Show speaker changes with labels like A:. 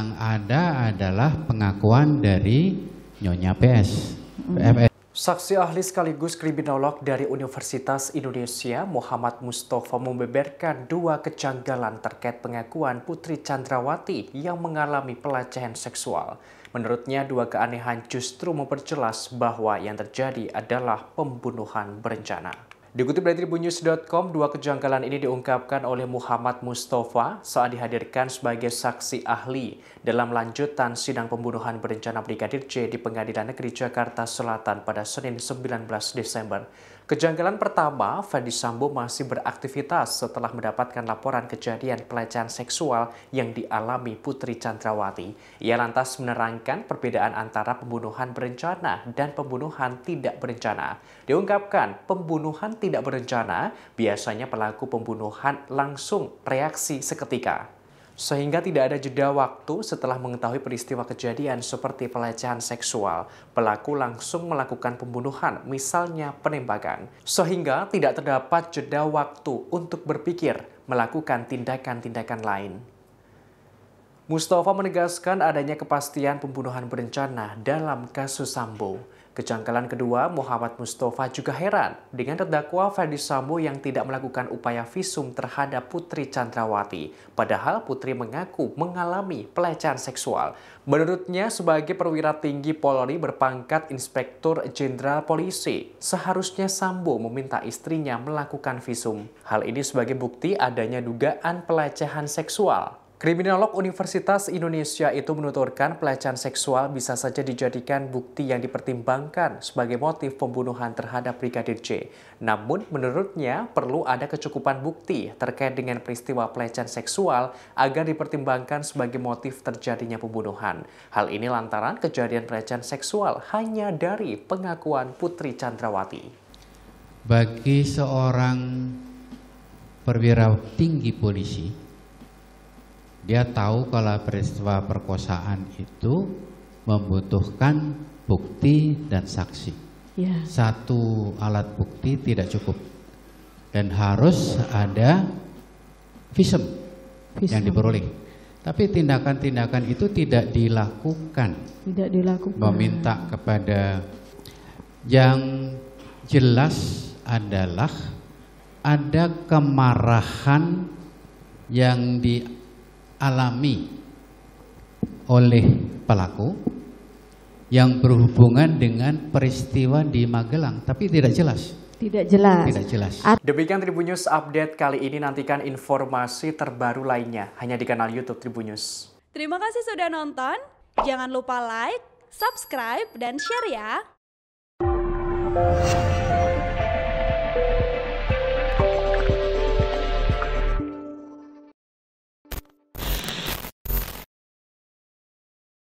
A: yang ada adalah pengakuan dari Nyonya PS.
B: Saksi ahli sekaligus kriminolog dari Universitas Indonesia, Muhammad Mustofa membeberkan dua kejanggalan terkait pengakuan Putri Chandrawati yang mengalami pelecehan seksual. Menurutnya, dua keanehan justru memperjelas bahwa yang terjadi adalah pembunuhan berencana. Dikutip dari tribunnews.com, dua kejanggalan ini diungkapkan oleh Muhammad Mustafa saat dihadirkan sebagai saksi ahli dalam lanjutan sidang pembunuhan berencana Brigadir J di Pengadilan Negeri Jakarta Selatan pada Senin 19 Desember. Kejanggalan pertama, Fadli Sambo masih beraktivitas setelah mendapatkan laporan kejadian pelecehan seksual yang dialami Putri Chandrawati. Ia lantas menerangkan perbedaan antara pembunuhan berencana dan pembunuhan tidak berencana. Diungkapkan, pembunuhan tidak berencana biasanya pelaku pembunuhan langsung reaksi seketika sehingga tidak ada jeda waktu setelah mengetahui peristiwa kejadian seperti pelecehan seksual. Pelaku langsung melakukan pembunuhan, misalnya penembakan. Sehingga tidak terdapat jeda waktu untuk berpikir melakukan tindakan-tindakan lain. Mustafa menegaskan adanya kepastian pembunuhan berencana dalam kasus Sambo. Kejanggalan kedua, Muhammad Mustafa juga heran dengan terdakwa Ferdi Sambo yang tidak melakukan upaya visum terhadap Putri Chandrawati. Padahal Putri mengaku mengalami pelecehan seksual. Menurutnya, sebagai perwira tinggi Polri berpangkat Inspektur Jenderal Polisi, seharusnya Sambo meminta istrinya melakukan visum. Hal ini sebagai bukti adanya dugaan pelecehan seksual Kriminolog Universitas Indonesia itu menuturkan pelecehan seksual bisa saja dijadikan bukti yang dipertimbangkan sebagai motif pembunuhan terhadap Brigadir J. Namun menurutnya perlu ada kecukupan bukti terkait dengan peristiwa pelecehan seksual agar dipertimbangkan sebagai motif terjadinya pembunuhan. Hal ini lantaran kejadian pelecehan seksual hanya dari pengakuan Putri Chandrawati.
A: Bagi seorang perwira tinggi polisi, dia tahu kalau peristiwa perkosaan itu membutuhkan bukti dan saksi. Yeah. Satu alat bukti tidak cukup dan harus ada visum, visum. yang diperoleh. Tapi tindakan-tindakan itu tidak dilakukan. Tidak dilakukan. Meminta kepada yang jelas adalah ada kemarahan yang di alami oleh pelaku yang berhubungan dengan peristiwa di Magelang, tapi tidak jelas.
B: Tidak jelas. Tidak jelas. Demikian Tribun News update kali ini. Nantikan informasi terbaru lainnya hanya di kanal YouTube Tribun News. Terima kasih sudah nonton. Jangan lupa like, subscribe, dan share ya.